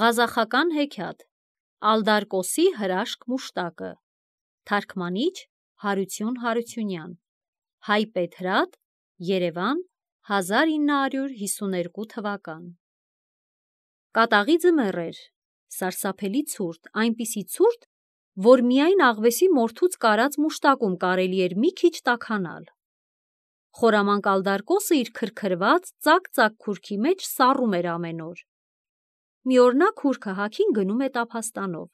Ղազախական հեքիաթ Ալդարկոսի հրաշք մուշտակը Թարգմանիչ Հարություն Հարությունյան Հայ Պետրատ Երևան 1952 թվական Կատաղի ձմեռեր Սարսափելի ցուրտ, այնպիսի ցուրտ, որ միայն աղվեսի մորթուց կարած մուշտակում կարելի էր մի քիչ տաքանալ։ Խորամանկ Ալդարկոսը իր քրքրված, ծակ-ծակ քուրքի մեջ սառում էր ամեն օր Մի օրնա քուրքը հակին գնում է տափաստանով։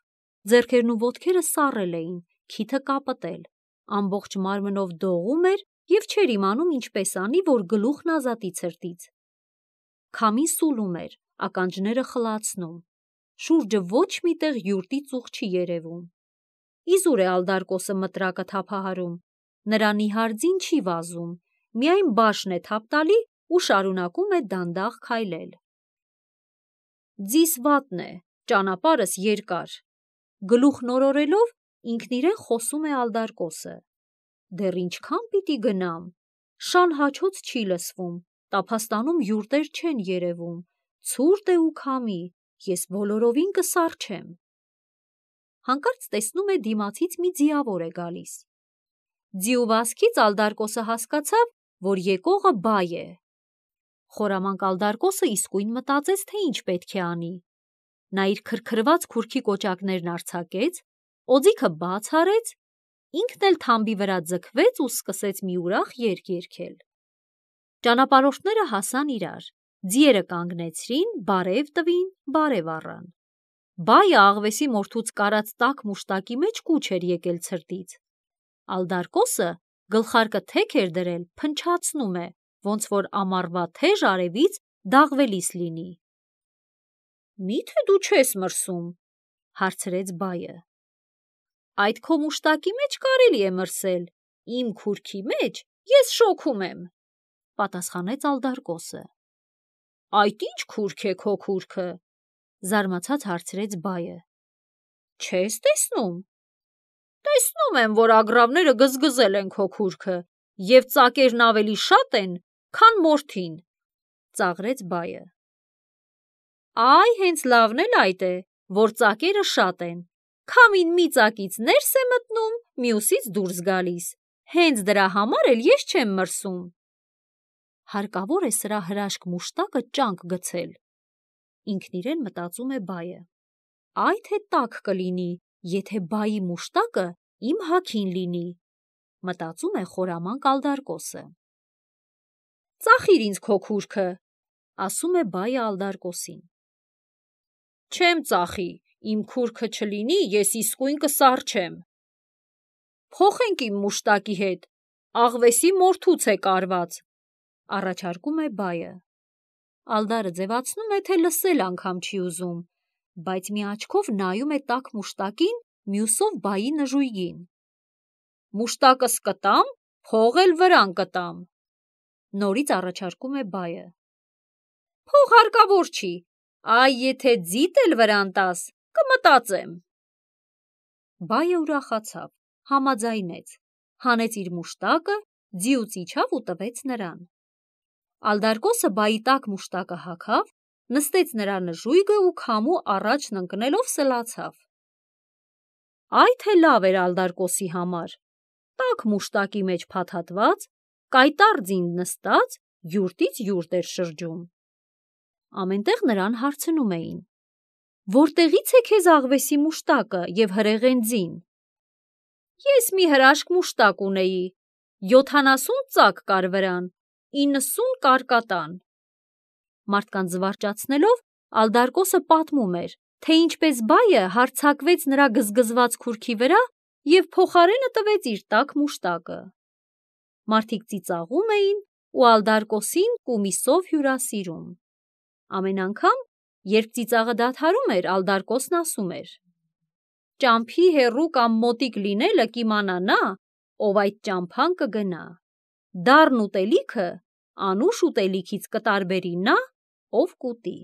Ձերքերն ու ոտքերը սառել էին, քիթը կապտել։ Ամբողջ մարմնով դողում էր եւ չէր իմանում ինչպես անի, որ գլուխն ազատի ցրտից։ Քամին սուլում էր, ականջները խլացնում։ Շուրջը ոչ միտեղ յուրտի ծուխ չի երևում։ Իզուր է Ալդարկոսը մտրակը թափահարում։ Նրա նիհարձին չի վազում։ Միայն բաշն է թափտալի ու շարունակում է դանդաղ քայլել։ Ձիս վատն է, ճանապարհս երկար։ Գլուխ նորորելով ինքն իրեն խոսում է Ալդարկոսը։ Դեռ ինչքան պիտի գնամ։ Շան հաչոց չի լսվում, տափաստանում յուրտեր չեն երևում։ Ցուրտ է ու քամի, ես բոլորովին կսարչեմ։ Հանկարծ տեսնում է դիմացից մի ձիավոր է գալիս։ Ձիուվասկից Ալդարկոսը հասկացավ, որ եկողը բայ է։ Խորամանկ Ալդարկոսը իսկույն մտածեց, թե ինչ պետք է անի։ Նա իր քրքրված քուրքի կոճակներն արցակեց, օձիքը բաց արեց, ինքն էլ թամբի վրա ձգվեց ու սկսեց մի ուրախ երգ երգել։ Ճանապարհորդները հասան իրար, ձիերը կանգնեցրին, բարև տվին, բարև առան։ Բայը աղվեսի մորթուց կարած տակ մուշտակի մեջ կուչ էր եկել ցրտից։ Ալդարկոսը գլխարկը թեք էր դրել, փնչացնում է, ոնց որ ամառվա թեժ արևից դաղվելիս լինի։ Միթե դու չես մրսում, հարցրեց բայը։ Այդ քո մուշտակի մեջ կարելի է մրսել, իմ քուրքի մեջ ես շոքում եմ, պատասխանեց Ալդարկոսը։ Այդ ինչ քուրք է քո քուրքը, զարմացած հարցրեց բայը։ Չես տեսնում։ Տեսնում եմ, որ ագրավները գզգզել են քո քուրքը, եւ ծակերն ավելի շատ են, քան մորթին, ծաղրեց բայը։ Այ հենց լավն էլ այդ է, որ ծակերը շատ են։ Քամին մի ծակից ներս է մտնում, մյուսից դուրս գալիս։ Հենց դրա համար էլ ես չեմ մրսում։ Հարկավոր է սրա հրաշք մուշտակը ճանկ գցել։ Ինքն իրեն մտածում է բայը։ Այ թե տակ կլինի, եթե բայի մուշտակը իմ հակին լինի։ Մտածում է խորաման կալդարկոսը։ Ծախիր ինձ քո քուրքը, ասում է բայը Ալդարկոսին։ Չեմ ծախի, իմ քուրքը չլինի, ես իսկույն կսարչեմ։ Փոխենք իմ մուշտակի հետ, աղվեսի մորթուց է կարված, առաջարկում է բայը։ Ալդարը ձևացնում է, թե լսել անգամ չի ուզում, բայց մի աչքով նայում է տակ մուշտակին, մյուսով բայի նժույգին։ Մուշտակս կտամ, փողել վրան կտամ։ Նորից առաջարկում է բայը։ Փող հարկավոր չի։ Այ եթե ձիտ էլ վրան տաս, կմտածեմ։ Բայը ուրախացավ, համաձայնեց, հանեց իր մուշտակը, ձիուց իջավ ու տվեց նրան։ Ալդարկոսը բայի տակ մուշտակը հակավ, նստեց նրա նժույգը ու քամու առաջն ընկնելով սլացավ։ Այ թե լավ էր Ալդարկոսի համար։ Տակ մուշտակի մեջ փաթաթված, կայտարձին նստած յուրտից յուրտ էր շրջում։ Ամենտեղ նրան հարցնում էին. «Որտեղից է քեզ աղվեսի մուշտակը եւ հրեղենձին»։ «Ես մի հրաշք մուշտակ ունեի, 70 ծակ կար վրան, 90 կարկատան»։ Մարդկանց զվարճացնելով Ալդարկոսը պատմում էր, թե ինչպես բայը հարցակվեց նրա գզգզված քուրքի վրա եւ փոխարենը տվեց իր տակ մուշտակը։ Մարդիկ ծիծաղում էին ու ալդարկոսին կումիսով հյուրասիրում։ Ամեն անգամ, երբ ծիծաղը դադարում էր, ալդարկոսն ասում էր. «Ճամփի հերու կամ մոտիկ լինելը կիմանանա, ով այդ ճամփան կգնա։ Դառն ուտելիքը անուշ ուտելիքից կտարբերի նա, ով կուտի»։